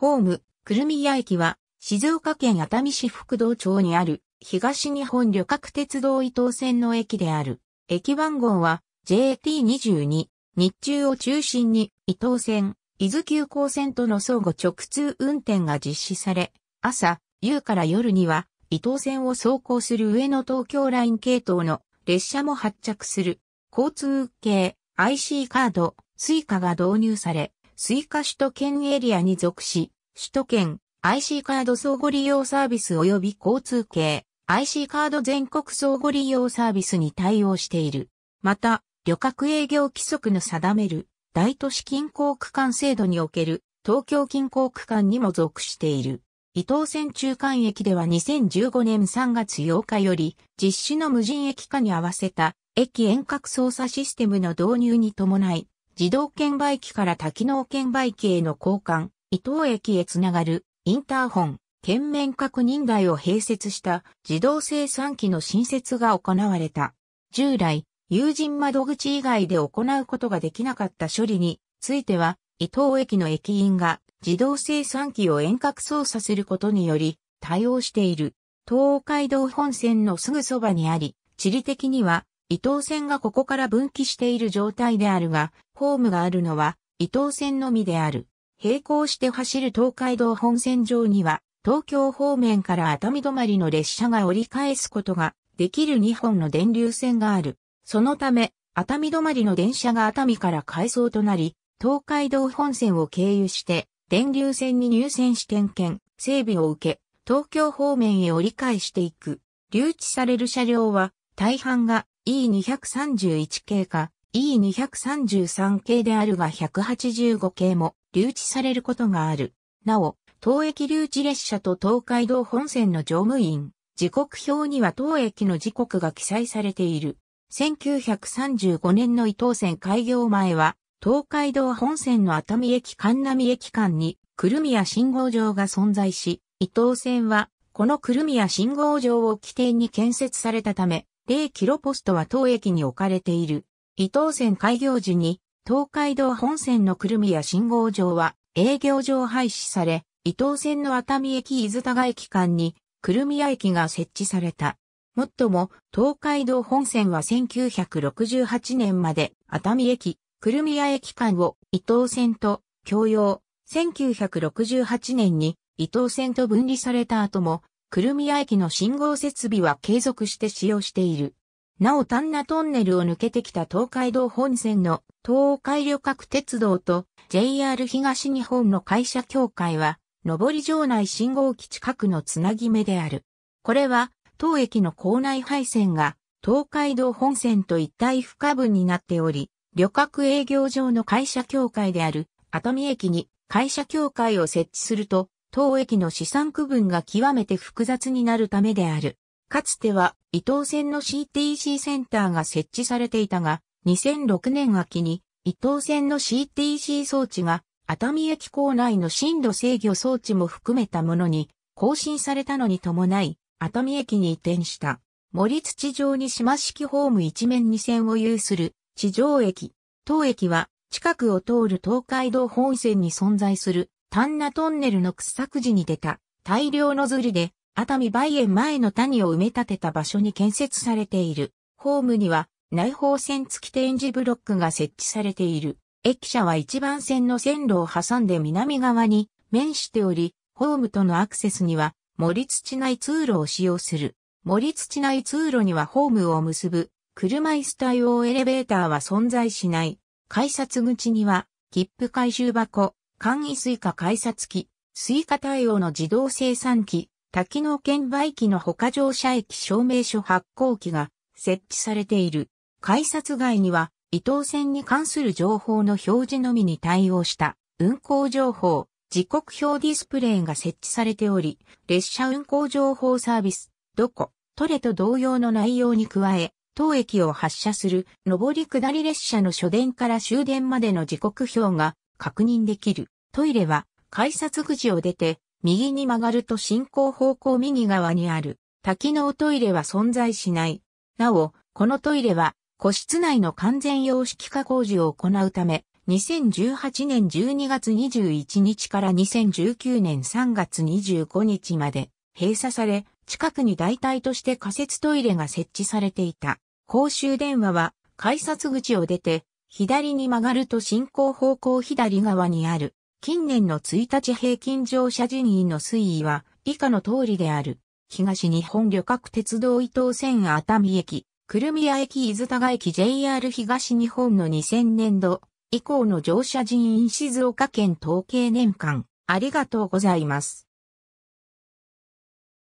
ホーム、くるみや駅は、静岡県熱海市福道町にある、東日本旅客鉄道伊東線の駅である。駅番号は、JT22、日中を中心に、伊東線、伊豆急行線との相互直通運転が実施され、朝、夕から夜には、伊東線を走行する上野東京ライン系統の列車も発着する、交通系 IC カード、スイカが導入され、スイカ首都圏エリアに属し、首都圏 IC カード相互利用サービス及び交通系 IC カード全国相互利用サービスに対応している。また、旅客営業規則の定める大都市近郊区間制度における東京近郊区間にも属している。伊東線中間駅では2015年3月8日より実施の無人駅化に合わせた駅遠隔操作システムの導入に伴い自動券売機から多機能券売機への交換、伊東駅へつながるインターホン、県面確認台を併設した自動生産機の新設が行われた。従来、有人窓口以外で行うことができなかった処理については、伊東駅の駅員が自動生産機を遠隔操作することにより対応している。東海道本線のすぐそばにあり、地理的には伊東線がここから分岐している状態であるが、ホームがあるのは伊東線のみである。並行して走る東海道本線上には、東京方面から熱海止まりの列車が折り返すことができる2本の電流線がある。そのため、熱海止まりの電車が熱海から改装となり、東海道本線を経由して、電流線に入線し点検、整備を受け、東京方面へ折り返していく。留置される車両は、大半が E231 系か E233 系であるが185系も留置されることがある。なお、当駅留置列車と東海道本線の乗務員、時刻表には当駅の時刻が記載されている。1935年の伊東線開業前は、東海道本線の熱海駅神美駅間に、るみや信号場が存在し、伊東線は、このるみや信号場を起点に建設されたため、0キロポストは当駅に置かれている。伊東線開業時に、東海道本線の久留米や信号場は営業上廃止され、伊東線の熱海駅伊豆高駅間に、久留米屋駅が設置された。もっとも、東海道本線は1968年まで、熱海駅、久留米屋駅間を伊東線と共用。1968年に伊東線と分離された後も、久留米屋駅の信号設備は継続して使用している。なお丹那トンネルを抜けてきた東海道本線の東海旅客鉄道と JR 東日本の会社協会は、上り場内信号機近くのつなぎ目である。これは、当駅の構内配線が東海道本線と一体不可分になっており、旅客営業上の会社協会である熱海駅に会社協会を設置すると、当駅の資産区分が極めて複雑になるためである。かつては伊東線の CTC センターが設置されていたが、2006年秋に伊東線の CTC 装置が熱海駅構内の震度制御装置も含めたものに更新されたのに伴い熱海駅に移転した。森土上に島式ホーム一面二線を有する地上駅。当駅は近くを通る東海道本線に存在する丹那トンネルの掘削時に出た大量のズリで熱海梅園前の谷を埋め立てた場所に建設されている。ホームには内包線付き展示ブロックが設置されている。駅舎は1番線の線路を挟んで南側に面しており、ホームとのアクセスには森土内通路を使用する。森土内通路にはホームを結ぶ車椅子対応エレベーターは存在しない。改札口には切符回収箱、簡易スイカ改札機、スイカ対応の自動生産機、多機能券売機の他乗車駅証明書発行機が設置されている。改札外には、伊東線に関する情報の表示のみに対応した運行情報、時刻表ディスプレイが設置されており、列車運行情報サービス、どこ、トレと同様の内容に加え、当駅を発車する上り下り列車の初電から終電までの時刻表が確認できる。トイレは改札口を出て右に曲がると進行方向右側にある多機能トイレは存在しない。なお、このトイレは個室内の完全様式化工事を行うため、2018年12月21日から2019年3月25日まで閉鎖され、近くに代替として仮設トイレが設置されていた。公衆電話は改札口を出て、左に曲がると進行方向左側にある近年の1日平均乗車人員の推移は以下の通りである。東日本旅客鉄道伊東線熱海駅、久留宮駅伊豆高駅 JR 東日本の2000年度以降の乗車人員静岡県統計年間ありがとうございます。